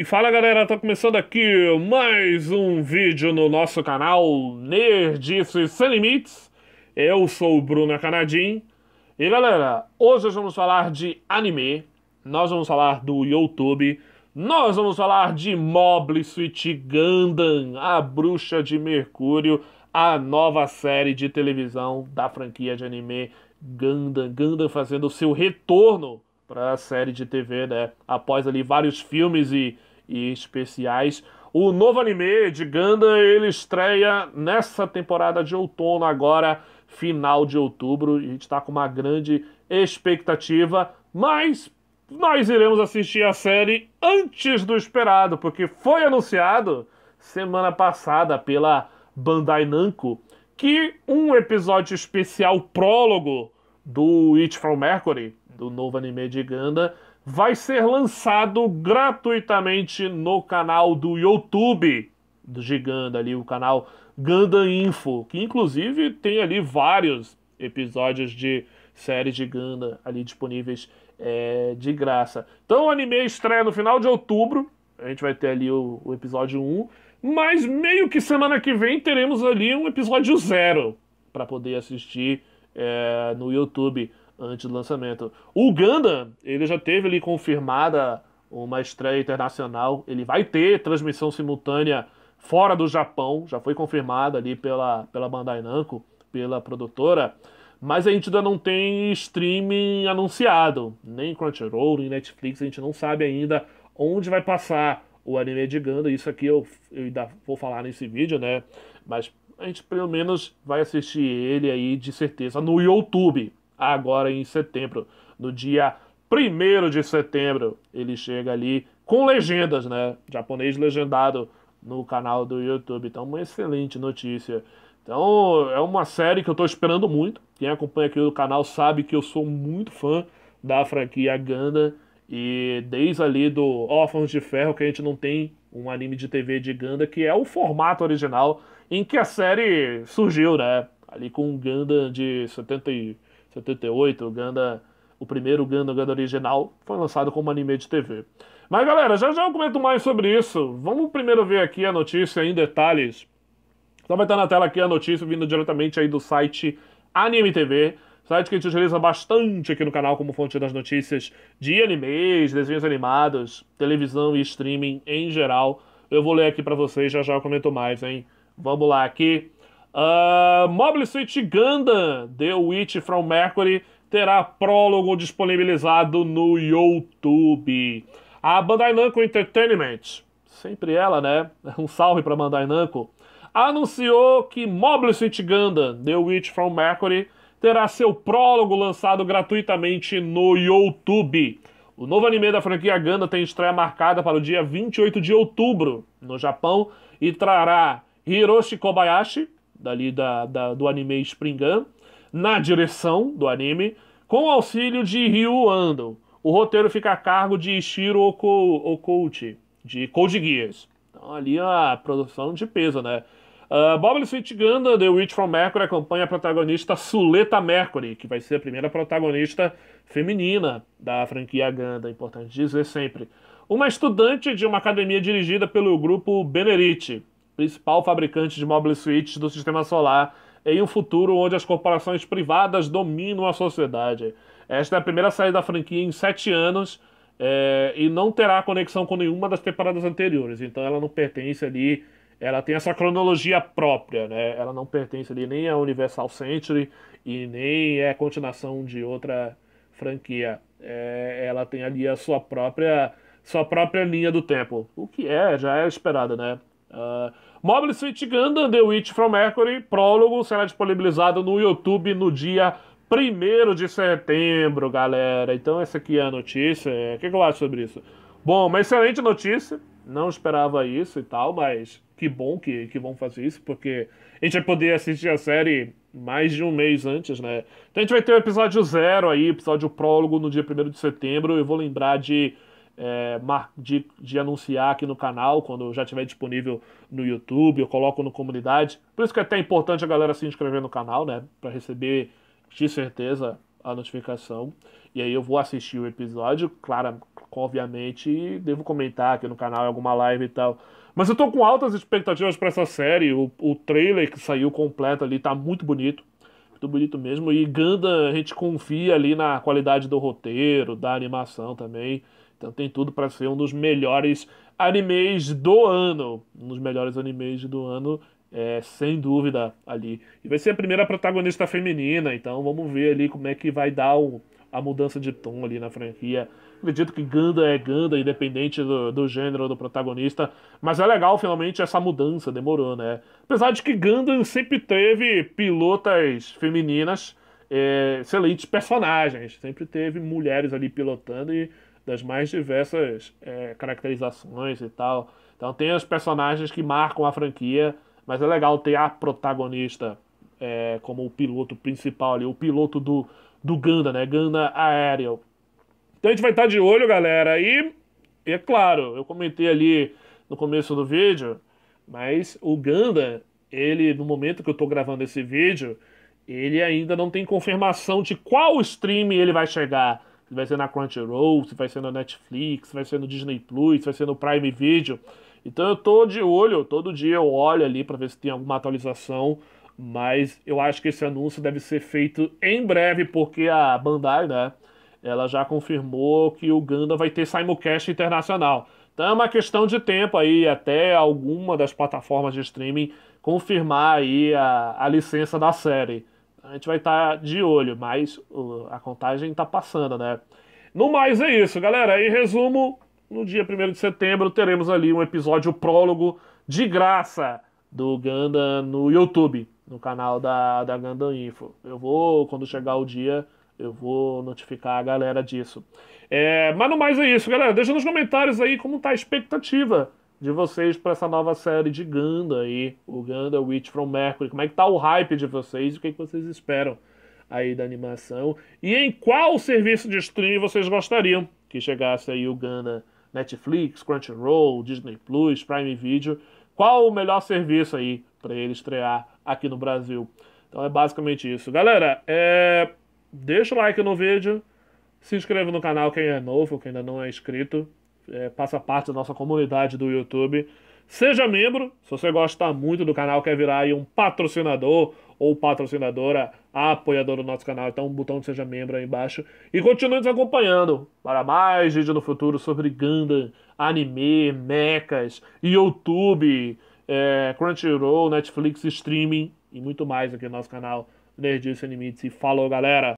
E fala galera, tá começando aqui mais um vídeo no nosso canal Nerdice Sem Limites. Eu sou o Bruno Canadim. E galera, hoje nós vamos falar de anime, nós vamos falar do YouTube, nós vamos falar de Mobile Suit Gundam, a bruxa de Mercúrio, a nova série de televisão da franquia de anime Gundam, Gundam fazendo o seu retorno para a série de TV, né? Após ali vários filmes e e especiais. O novo anime de Ganda ele estreia nessa temporada de outono agora, final de outubro. A gente está com uma grande expectativa, mas nós iremos assistir a série antes do esperado, porque foi anunciado semana passada pela Bandai Namco que um episódio especial prólogo do It From Mercury, do novo anime de Ganda, vai ser lançado gratuitamente no canal do YouTube de Ganda ali, o canal Ganda Info, que inclusive tem ali vários episódios de séries de Ganda ali disponíveis é, de graça. Então o anime estreia no final de outubro, a gente vai ter ali o, o episódio 1, mas meio que semana que vem teremos ali um episódio zero para poder assistir é, no YouTube antes do lançamento. O Ganda, ele já teve ali confirmada uma estreia internacional. Ele vai ter transmissão simultânea fora do Japão, já foi confirmada ali pela, pela Bandai Namco, pela produtora. Mas a gente ainda não tem streaming anunciado, nem Crunchyroll, nem Netflix, a gente não sabe ainda onde vai passar o anime de Ganda. Isso aqui eu, eu ainda vou falar nesse vídeo, né? Mas a gente pelo menos vai assistir ele aí de certeza no YouTube agora em setembro. No dia 1 de setembro, ele chega ali com legendas, né? Japonês legendado no canal do YouTube. Então, uma excelente notícia. Então, é uma série que eu estou esperando muito. Quem acompanha aqui o canal sabe que eu sou muito fã da franquia Ganda. E desde ali do Órfãos de Ferro, que a gente não tem um anime de TV de Ganda, que é o formato original em que a série surgiu, né? Ali com o Ganda de 70 78, o Ganda, o primeiro Ganda, Ganda original, foi lançado como anime de TV. Mas galera, já já eu comento mais sobre isso. Vamos primeiro ver aqui a notícia em detalhes. Só vai estar na tela aqui a notícia vindo diretamente aí do site Anime TV, site que a gente utiliza bastante aqui no canal como fonte das notícias de animes, desenhos animados, televisão e streaming em geral. Eu vou ler aqui para vocês, já já eu comento mais, hein? Vamos lá aqui. Uh, Mobile Suit Gundam The Witch from Mercury terá prólogo disponibilizado no YouTube. A Bandai Namco Entertainment, sempre ela, né? Um salve para Bandai Namco. Anunciou que Mobile Suit Gundam The Witch from Mercury terá seu prólogo lançado gratuitamente no YouTube. O novo anime da franquia Gundam tem estreia marcada para o dia 28 de outubro no Japão e trará Hiroshi Kobayashi, dali da, da, do anime Spring Gun, na direção do anime, com o auxílio de Ryu Ando. O roteiro fica a cargo de Ishiro Okouchi, de Code Geass. Então ali a produção de peso, né? Uh, Bob Sweet Gundam, The Witch from Mercury, acompanha a protagonista Suleta Mercury, que vai ser a primeira protagonista feminina da franquia Ganda importante dizer sempre. Uma estudante de uma academia dirigida pelo grupo Benerit, principal fabricante de mobile switch do sistema solar, em um futuro onde as corporações privadas dominam a sociedade. Esta é a primeira saída da franquia em sete anos é, e não terá conexão com nenhuma das temporadas anteriores. Então ela não pertence ali, ela tem essa cronologia própria, né? Ela não pertence ali nem a Universal Century e nem é continuação de outra franquia. É, ela tem ali a sua própria sua própria linha do tempo, o que é já é esperado, né? Uh, Mobile Suit Gundam The Witch from Mercury, prólogo, será disponibilizado no YouTube no dia 1 de setembro, galera. Então, essa aqui é a notícia. O que, que eu acho sobre isso? Bom, uma excelente notícia. Não esperava isso e tal, mas que bom que, que vão fazer isso, porque a gente vai poder assistir a série mais de um mês antes, né? Então a gente vai ter o episódio zero aí, episódio prólogo no dia 1 de setembro. Eu vou lembrar de é, de, de, anunciar aqui no canal, quando já estiver disponível no YouTube, eu coloco no comunidade. Por isso que é até importante a galera se inscrever no canal, né? Para receber de certeza a notificação. E aí eu vou assistir o episódio, claro, obviamente, e devo comentar aqui no canal, alguma live e tal. Mas eu tô com altas expectativas para essa série. O, o trailer que saiu completo ali tá muito bonito. Muito bonito mesmo. E Ganda, a gente confia ali na qualidade do roteiro, da animação também. Então tem tudo para ser um dos melhores animes do ano. Um dos melhores animes do ano, é, sem dúvida, ali. E vai ser a primeira protagonista feminina, então vamos ver ali como é que vai dar o, a mudança de tom ali na franquia. Acredito que Ganda é Ganda, independente do, do gênero do protagonista. Mas é legal, finalmente, essa mudança. Demorou, né? Apesar de que Ganda sempre teve pilotas femininas, é, excelentes personagens. Sempre teve mulheres ali pilotando e das mais diversas é, caracterizações e tal. Então tem os personagens que marcam a franquia, mas é legal ter a protagonista é, como o piloto principal ali, o piloto do, do Ganda, né? Ganda Aerial. Então a gente vai estar de olho, galera. E, e é claro, eu comentei ali no começo do vídeo, mas o Ganda, ele, no momento que eu estou gravando esse vídeo, ele ainda não tem confirmação de qual stream ele vai chegar se vai ser na Crunchyroll, se vai ser na Netflix, se vai ser no Disney Plus, se vai ser no Prime Video. Então eu tô de olho, todo dia eu olho ali para ver se tem alguma atualização, mas eu acho que esse anúncio deve ser feito em breve, porque a Bandai, né, ela já confirmou que o Ganda vai ter simulcast internacional. Então é uma questão de tempo aí até alguma das plataformas de streaming confirmar aí a, a licença da série a gente vai estar tá de olho, mas uh, a contagem está passando, né? No mais é isso, galera. Em resumo, no dia 1 de setembro teremos ali um episódio prólogo de graça do Ganda no YouTube, no canal da, da Ganda Info. Eu vou, quando chegar o dia, eu vou notificar a galera disso. É, mas no mais é isso, galera. Deixa nos comentários aí como tá a expectativa de vocês para essa nova série de Ganda aí, o Ganda Witch from Mercury. Como é que tá o hype de vocês? O que, é que vocês esperam aí da animação? E em qual serviço de streaming vocês gostariam que chegasse aí o Ganda? Netflix, Crunchyroll, Disney Plus, Prime Video. Qual o melhor serviço aí para ele estrear aqui no Brasil? Então é basicamente isso. Galera, é... deixa o like no vídeo, se inscreva no canal quem é novo, quem ainda não é inscrito é, faça parte da nossa comunidade do YouTube. Seja membro, se você gosta muito do canal, quer virar aí um patrocinador ou patrocinadora, apoiador do nosso canal, então o um botão de seja membro aí embaixo. E continue nos acompanhando para mais vídeo no futuro sobre Gundam, anime, mechas, YouTube, é, Crunchyroll, Netflix, streaming e muito mais aqui no nosso canal Nerdice Sem Limites. E falou, galera!